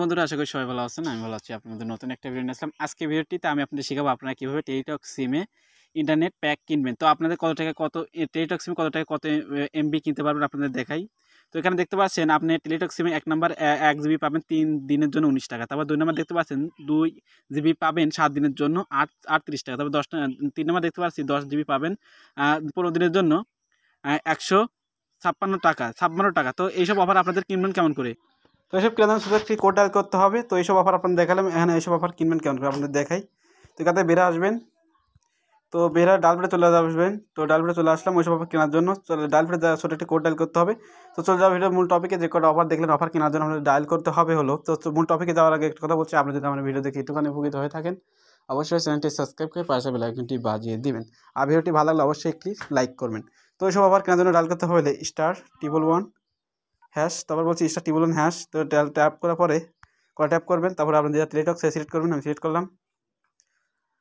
বন্ধুরা আশা করি সবাই ভালো আছেন আমি ভালো আছি আপনাদের নতুন একটা ভিডিও নিয়ে আসলাম আজকে ভিডিওটিতে আমি আপনাদের শেখাবো আপনারা কীভাবে টেলিটক সিমে ইন্টারনেট প্যাক কিনবেন তো আপনাদের কত টাকা কত টেলিটক সিমে কত টাকা কত এমবি কিনতে পারবেন আপনাদের দেখাই তো এখানে দেখতে পাচ্ছেন আপনি টেলিটক সিমে এক নাম্বার এক জিবি পাবেন তিন দিনের জন্য উনিশ টাকা তারপর দুই নাম্বার দেখতে পাচ্ছেন দুই জিবি পাবেন সাত দিনের জন্য আট আটত্রিশ টাকা তারপর দশ তিন নাম্বার দেখতে পাচ্ছি দশ জিবি পাবেন পনেরো দিনের জন্য একশো ছাপ্পান্ন টাকা ছাপ্পান্ন টাকা তো এইসব অফার আপনাদের কিনবেন কেমন করে তো এইসব কেনার সাথে একটি কোড ডায়াল করতে হবে তো এইসব অফার আপনার দেখালাম এখানে এইসব অফার কিনবেন কেমন করে আপনাদের দেখাই তো এখানে বেরে আসবেন তো বেরা ডালপেটে চলে আসবেন তো ডালপেটে চলে আসলাম ওইসব অফার কেনার জন্য ডালবেড়ে ছোটো একটি কোড ডায়াল করতে হবে তো চলে যাওয়া ভিডিও মূল টপিকে যে কটা অফার দেখলেন অফার কেনার জন্য আপনাদের ডায়াল করতে হবে হলো তো মূল টপিকে যাওয়ার আগে একটা কথা বলছি আপনি যদি আমার ভিডিও দেখে একটুখানি উপকৃত হয়ে থাকেন অবশ্যই চ্যানেলটি সাবস্ক্রাইব করে পাশে বেলাইকনটি বাজিয়ে দিবেন আর ভিডিওটি ভালো লাগলে অবশ্যই একটি লাইক করবেন তো এইসব অফার কেনার জন্য ডায়াল করতে হলে স্টার ট্রিপল ওয়ান হ্যাশ তারপর বলছি স্টার টিবলন হ্যাশ তো ট্যাপ করার পরে কটা ট্যাপ করবেন তারপর আপনার যেটা টেলিটক সে সিলেক্ট করবেন আমি সিলেক্ট করলাম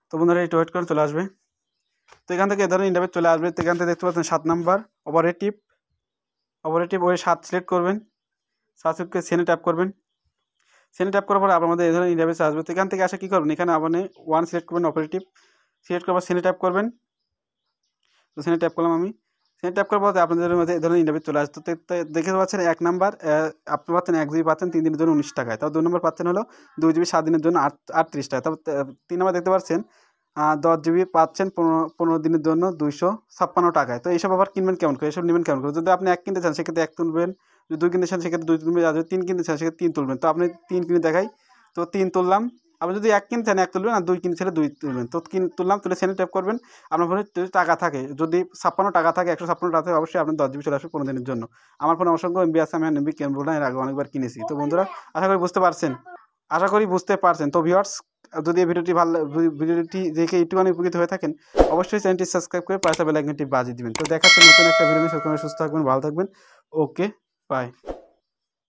তো বন্ধুরা একটু ওয়েট করেন চলে আসবে তো এখান থেকে ধরুন ইন্টারভেট চলে আসবে তো এখান থেকে দেখতে পাচ্ছেন সাত নাম্বার অপারেটিভ অপারেটিভ ওই সাত সিলেক্ট করবেন সাত সিলেক্ট সেনে ট্যাপ করবেন সেনে ট্যাপ করার পরে আপনাদের এই ধরনের ইন্টারভেস আসবে তো এখান থেকে আসা কী করবেন এখানে আপনি ওয়ান সিলেক্ট করবেন অপারেটিভ সিলেক্ট করার সেনে ট্যাপ করবেন তো সেনে ট্যাপ করলাম আমি সেখানে ট্যাপ করে বলতে আপনাদের মধ্যে এই ধরনের ইন্টারভিউ চলে আসতো দেখে পাচ্ছেন এক নাম্বার আপনি পাচ্ছেন এক জিবি পাচ্ছেন তিন দিনের জন্য উনিশ টাকায় তাও দুই নম্বর পাচ্ছেন হলো দুই জিবি সাত দিনের জন্য আট আটত্রিশ টাকা তারপর তিন নম্বর দেখতে পাচ্ছেন দশ জিবি পাচ্ছেন পনেরো পনেরো দিনের জন্য দুইশো ছাপ্পান্ন টাকায় তো এইসব আবার কিনবেন কেমন করে এইসব নেবেন কেমন করে যদি আপনি এক কিনতে চান সেক্ষেত্রে এক তুলবেন যদি দুই কিনতে চান সেক্ষেত্রে দুই তুলবেন যদি তিন কিনতে চান সেক্ষেত্রে তিন তুলবেন তো আপনি তিন কিনে দেখাই তো তিন তুললাম আপনি যদি এক কিনছেন এক তুলবেন আর দুই কিনছেন দুই তুলবেন তো কিন তুললাম তুলে সেনে ট্যাপ করবেন আপনার ফোনে যদি টাকা থাকে যদি ছাপ্পান্ন টাকা থাকে একশো ছাপ্পান্ন টাকা থাকে অবশ্যই আপনি দশ জিবি চলে আসবে পনেরো দিনের জন্য আমার ফোনে অসংখ্য এমবি আছে আমি এমবি কেন বললাম এর আগে অনেকবার কিনেছি তো বন্ধুরা আশা করি বুঝতে পারছেন আশা করি বুঝতে পারছেন তো ভিওয়ার্স যদি এই ভিডিওটি ভালো ভিডিওটি দেখে একটুখানি উপকৃত হয়ে থাকেন অবশ্যই চ্যানেলটি সাবস্ক্রাইব করে পাশে বেলাইকনটি বাজিয়ে দেবেন তো দেখাচ্ছি নতুন একটা ভিডিও নিয়ে সুস্থ থাকবেন ভালো থাকবেন ওকে বাই